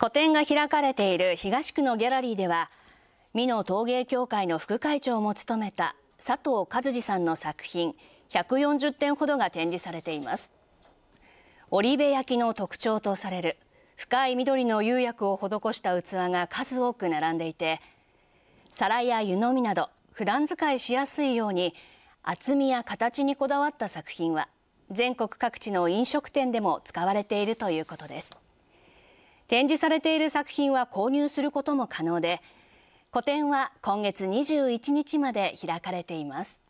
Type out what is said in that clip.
個展が開かれている東区のギャラリーでは美濃陶芸協会の副会長も務めた佐藤和二さんの作品140点ほどが展示されています織部焼の特徴とされる深い緑の釉薬を施した器が数多く並んでいて皿や湯飲みなど普段使いしやすいように厚みや形にこだわった作品は全国各地の飲食店でも使われているということです展示されている作品は購入することも可能で個展は今月21日まで開かれています。